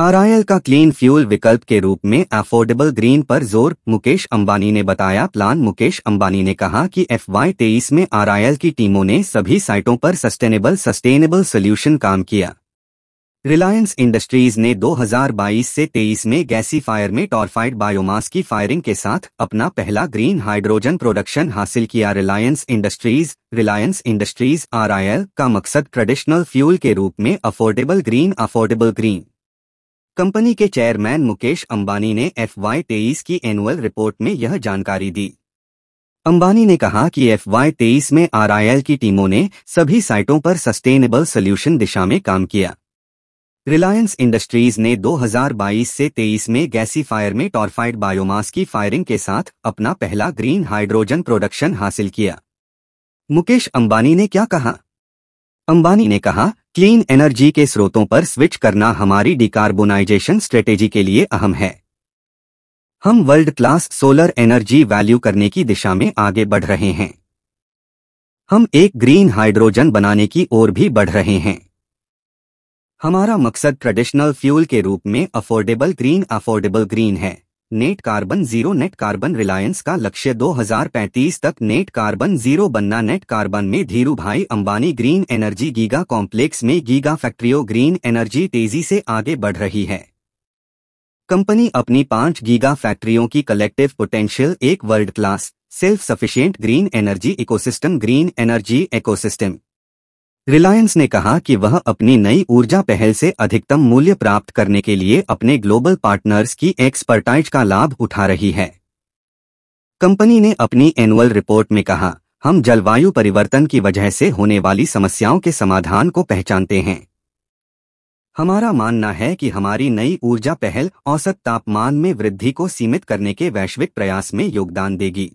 RIL का clean fuel विकल्प के रूप में अफोर्डेबल ग्रीन पर जोर मुकेश अंबानी ने बताया प्लान मुकेश अंबानी ने कहा कि एफ वाई तेईस में आरआईएल की टीमों ने सभी साइटों पर सस्टेनेबल सस्टेनेबल सोल्यूशन काम किया रिलायंस इंडस्ट्रीज ने 2022 से 23 में गैसी फायर में टॉरफाइड बायोमास की फायरिंग के साथ अपना पहला ग्रीन हाइड्रोजन प्रोडक्शन हासिल किया रिलायंस इंडस्ट्रीज रिलायंस इंडस्ट्रीज आरआईएल का मकसद ट्रेडिशनल फ्यूल के रूप में affordable green affordable green company के चेयरमैन मुकेश अंबानी ने एफ वाई तेईस की एनुअल रिपोर्ट में यह जानकारी दी अंबानी ने कहा कि एफ वाई तेईस में आरआईएल की टीमों ने सभी साइटों पर सस्टेनेबल सोल्यूशन दिशा में काम किया रिलायंस इंडस्ट्रीज ने 2022 से 23 में गैसीफायर में टॉर्फाइड बायोमास की फायरिंग के साथ अपना पहला ग्रीन हाइड्रोजन प्रोडक्शन हासिल किया मुकेश अंबानी ने क्या कहा अंबानी ने कहा क्लीन एनर्जी के स्रोतों पर स्विच करना हमारी डिकार्बोनाइजेशन स्ट्रेटेजी के लिए अहम है हम world class solar energy value करने की दिशा में आगे बढ़ रहे हैं हम एक ग्रीन हाइड्रोजन बनाने की ओर भी बढ़ रहे हैं हमारा मकसद ट्रेडिशनल फ्यूल के रूप में अफोर्डेबल ग्रीन अफोर्डेबल ग्रीन है net carbon zero net carbon Reliance का लक्ष्य 2035 तक नेट कार्बन जीरो बनना नेट कार्बन में Dhirubhai Ambani green energy giga complex में गीगा फैक्ट्रियों ग्रीन एनर्जी तेजी से आगे बढ़ रही है कंपनी अपनी पांच गीगा फैक्ट्रियों की कलेक्टिव पोटेंशियल एक world class self sufficient green energy ecosystem green energy ecosystem Reliance ने कहा कि वह अपनी नई ऊर्जा पहल से अधिकतम मूल्य प्राप्त करने के लिए अपने ग्लोबल पार्टनर्स की एक्सपर्टाइज का लाभ उठा रही है कंपनी ने अपनी एनुअल रिपोर्ट में कहा हम जलवायु परिवर्तन की वजह से होने वाली समस्याओं के समाधान को पहचानते हैं हमारा मानना है कि हमारी नई ऊर्जा पहल औसत तापमान में वृद्धि को सीमित करने के वैश्विक प्रयास में योगदान देगी